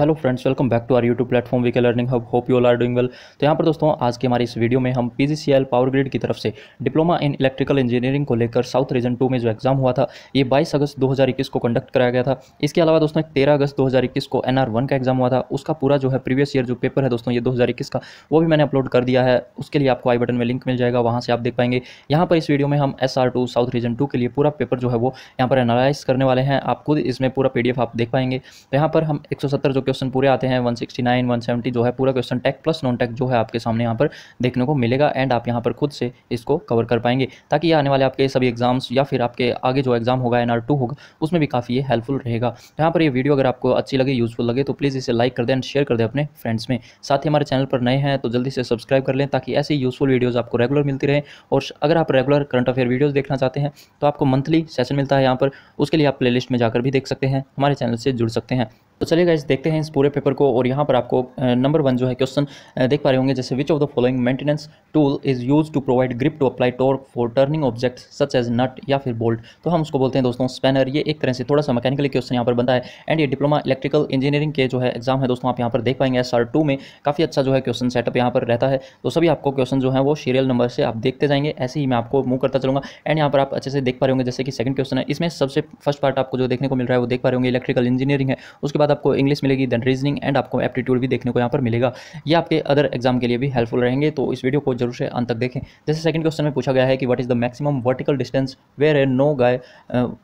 hello friends welcome back to our YouTube platform VK learning hub hope you are doing well तो यहाँ पर दोस्तों आज के हमारे इस वीडियो में हम पीजीसीएल पावर ग्रिड की तरफ से डिप्लोमा इन इलेक्ट्रिकल इंजीनियरिंग को लेकर साउथ रीजन टू में जो एग्जाम हुआ था ये 22 अगस्त 2021 को कंडक्ट कराया गया था इसके अलावा दोस्तों तेरह अगस्त दो को एन का एग्जाम हुआ था उसका पूरा जो है प्रीवियस ईयर जो पेपर है दोस्तों ये दो का वो भी मैंने अपलोड कर दिया है उसके लिए आपको आई बटन में लिंक मिल जाएगा वहाँ से आप देख पाएंगे यहाँ पर इस वीडियो में हम एस साउथ रीजन टू के लिए पूरा पेपर जो है वो यहाँ पर एनालाइज करने वाले हैं आप खुद इसमें पूरा पी आप देख पाएंगे तो यहाँ पर हम एक जो क्वेश्चन पूरे आते हैं 169 170 जो है पूरा question tech plus non tech जो है आपके सामने यहाँ पर देखने को मिलेगा एंड आप यहाँ पर खुद से इसको कवर कर पाएंगे ताकि ये आने वाले आपके सभी एग्जाम्स या फिर आपके आगे जो एग्जाम होगा एन होगा उसमें भी काफ़ी ये हेल्पफुल रहेगा तो यहाँ पर ये वीडियो अगर आपको अच्छी लगे यूजफुल लगे तो प्लीज़ इसे लाइक कर दें एंड शेयर कर दें अपने फ्रेंड्स में साथ ही हमारे चैनल पर नए हैं तो जल्दी से सब्सक्राइब कर लें ताकि ऐसी यूजफुल वीडियोज़ आपको रेगुलर मिलती रहे और अगर आप रेगुलर करंट अफेयर वीडियोज़ देखना चाहते हैं तो आपको मंथली सेशन मिलता है यहाँ पर उसके लिए आप प्ले में जाकर भी देख सकते हैं हमारे चैनल से जुड़ सकते हैं तो चलिए गाइज देखते हैं इस पूरे पेपर को और यहाँ पर आपको नंबर वन जो है क्वेश्चन देख पा रहे होंगे जैसे which of the following maintenance tool is use to provide grip to apply torque for turning object such as nut या फिर बोल्ट तो हम उसको बोलते हैं दोस्तों स्पैनर ये एक तरह से थोड़ा सा मैकेनिकली क्वेश्चन यहाँ पर बनता है एंड ये डिप्लोमा इलेक्ट्रिकल इंजीनियरिंग के जो है एग्जाम है दोस्तों आप यहाँ पर देख पाएंगे एस आर टू में काफ़ी अच्छा जो है क्वेश्चन सेटअप यहाँ पर रहता है तो सभी आपको क्वेश्चन जो है वो सीरियल नंबर से आप देखते जाएंगे ऐसे ही मैं आपको मूव करता चलूँगा एंड यहाँ पर आप अच्छे से देख पा रहे होंगे जैसे कि सेकंड क्वेश्चन है इसमें सबसे फर्स्ट पार्ट आपको जो देखने को मिल रहा है वो देख पा रहे होंगे इलेक्ट्रिकल इंजीनियरिंग है उसके बाद बाद आपको इंग्लिश मिलेगी देन रीजनिंग एंड आपको एप्टीट्यूड भी देखने को यहाँ पर मिलेगा ये आपके अदर एग्जाम के लिए भी हेल्पफुल रहेंगे तो इस वीडियो को जरूर से अंत तक देखें जैसे सेकंड क्वेश्चन में पूछा गया है कि what is the maximum vertical distance where a no guy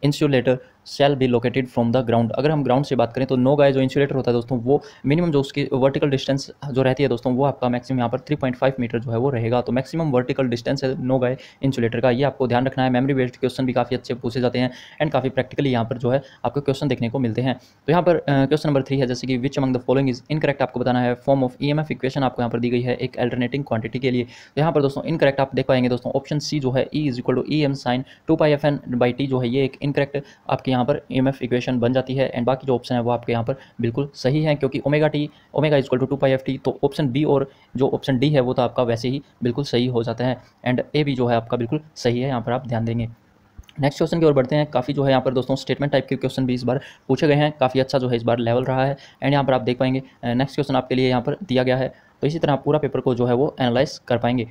insulator shall be located from the ground अगर हम ग्राउंड से बात करें तो नो गाय जो इंसुलेटर होता है दोस्तों वो मिनिमम जो उसकी वर्टिकल डिस्टेंस जो रहती है दोस्तों वो आपका मैक्सिमम यहाँ पर 3.5 मीटर जो है वो रहेगा तो मैक्सिमम वर्टिकल डिस्टेंस है नो गाय इंसुलेटर का ये आपको ध्यान रखना है मेमरी बेस्ड क्वेश्चन भी काफ़ी अच्छे पूछे जाते हैं एंड काफ़ी प्रैक्टिकली यहाँ पर जो है आपको क्वेश्चन देखने को मिलते हैं तो यहाँ पर क्वेश्चन नंबर थ्री है जैसे कि which among the following is incorrect आपको बताना है form of E M F equation आपको यहाँ पर दी गई है एक अल्टरनेटिंग क्वांटिटी के लिए तो यहाँ पर दोस्तों इनकरेक्ट आप देख पाएंगे दोस्तों ऑप्शन सी जो है E is equal to E M sine two pi F N by T जो है ये एक इनकरेक्ट आपके यहाँ पर ई एम एफ इक्वेशन बन जाती है एंड बाकी जो ऑप्शन है वो आपके यहाँ पर बिल्कुल सही है क्योंकि omega T omega is equal to two pi F T तो ऑप्शन बी और जो ऑप्शन डी है वो तो आपका वैसे ही बिल्कुल सही हो जाता है एंड ए भी जो है आपका बिल्कुल सही है यहाँ पर आप ध्यान देंगे नेक्स्ट क्वेश्चन की ओर बढ़ते हैं काफ़ी जो है यहाँ पर दोस्तों स्टेटमेंट टाइप के क्वेश्चन भी इस बार पूछे गए हैं काफ़ी अच्छा जो है इस बार लेवल रहा है एंड यहाँ पर आप देख पाएंगे नेक्स्ट क्वेश्चन आपके लिए यहाँ पर दिया गया है तो इसी तरह आप पूरा पेपर को जो है वो एनालाइज कर पाएंगे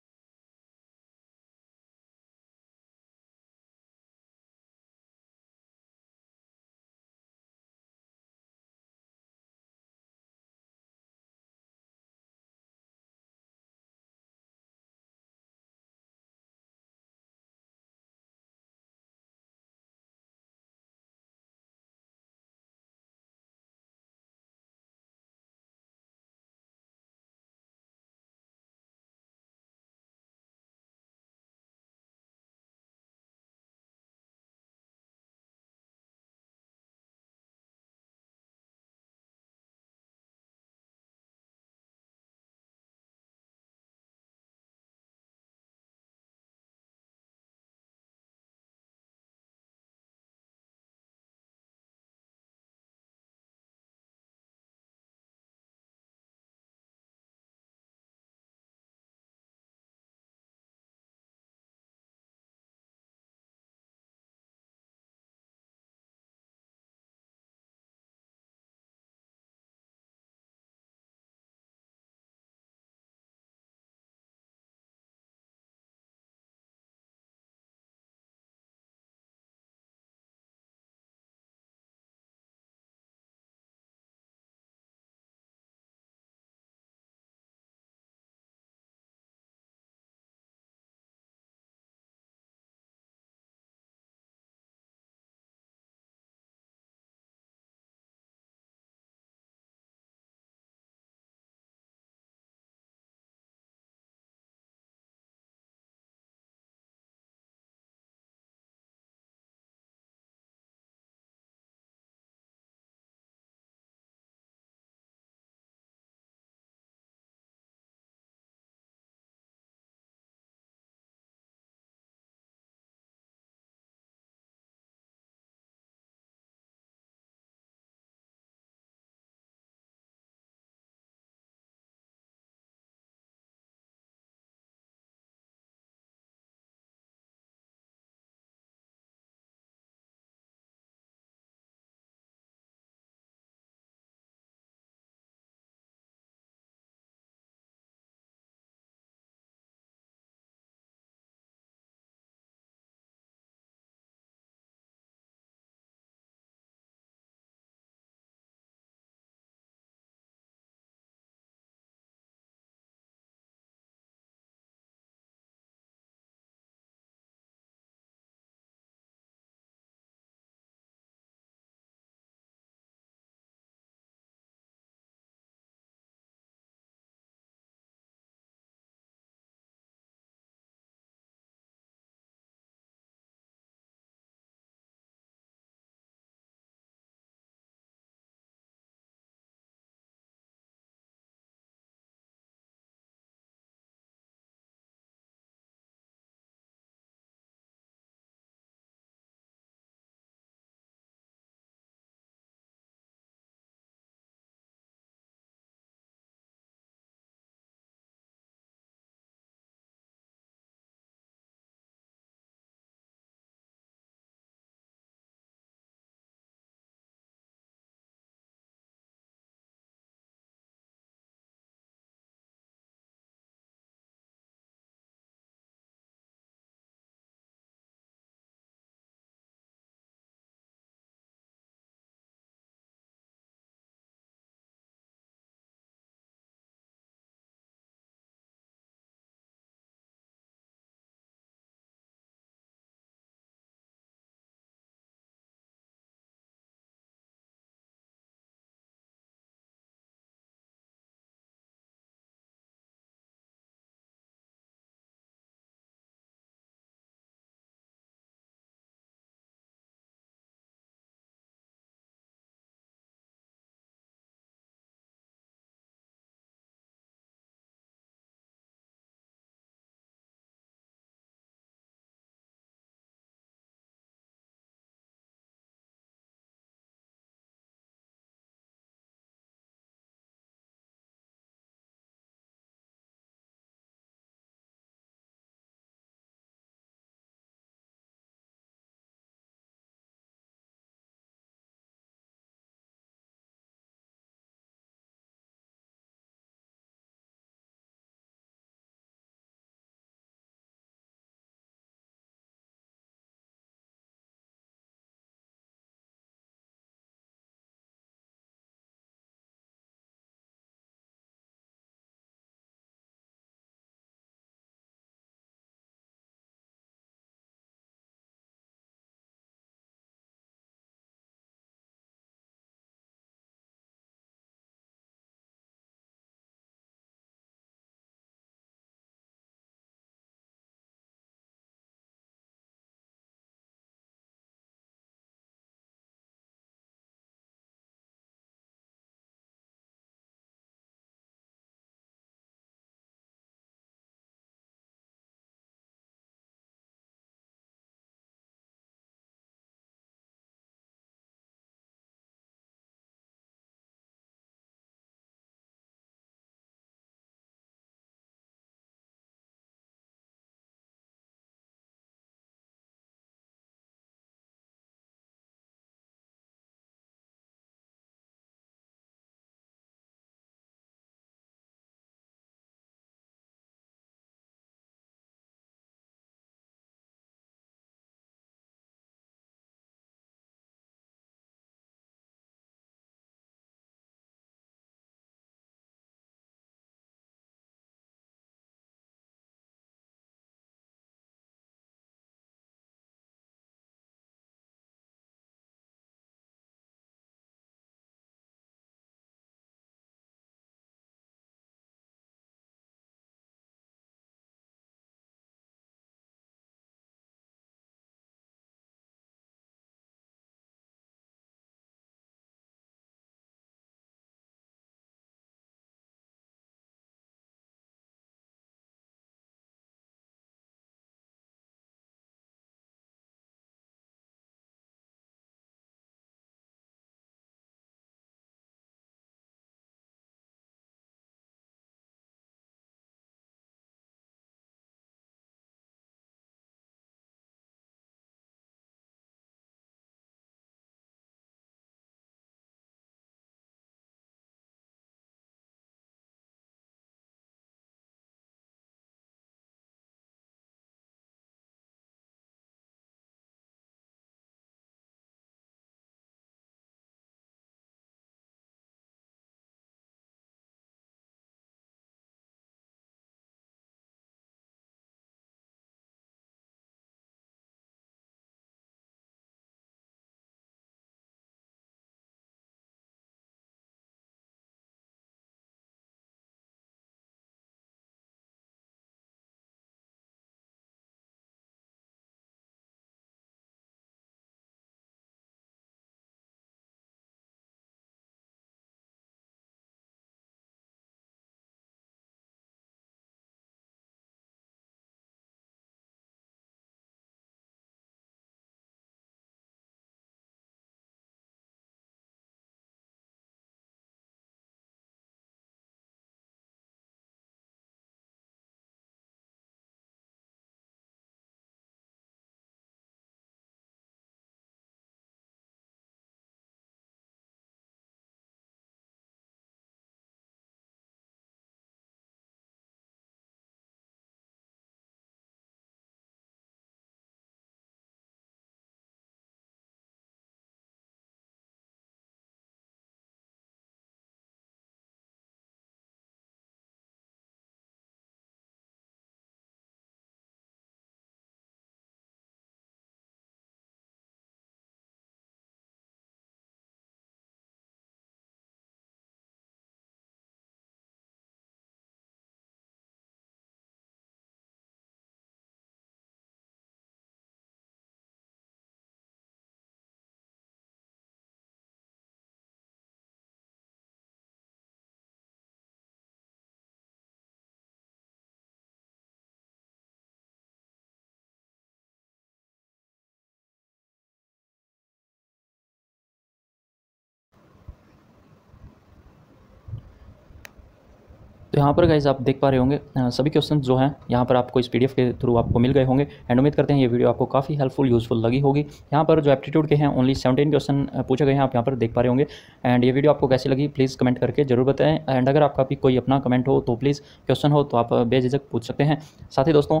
तो यहाँ पर गाइज आप देख पा रहे होंगे सभी क्वेश्चन जो हैं यहाँ पर आपको इस पीडीएफ के थ्रू आपको मिल गए होंगे एंड उम्मीद करते हैं ये वीडियो आपको काफ़ी हेल्पफुल यूजफुल लगी होगी यहाँ पर जो एप्टीट्यूड के हैं ओनली सेवेंटीन क्वेश्चन पूछे गए हैं आप यहाँ पर देख पा रहे होंगे एंड ये वीडियो आपको कैसी लगी प्लीज़ कमेंट करके जरूर बताएं एंड अगर आपका भी कोई अपना कमेंट हो तो प्लीज़ क्वेश्चन हो तो आप बेझिझक पूछ सकते हैं साथ ही दोस्तों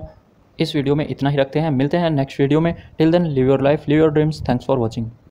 इस वीडियो में इतना ही रखते हैं मिलते हैं नेक्स्ट वीडियो में till then live your life live your dreams thanks for watching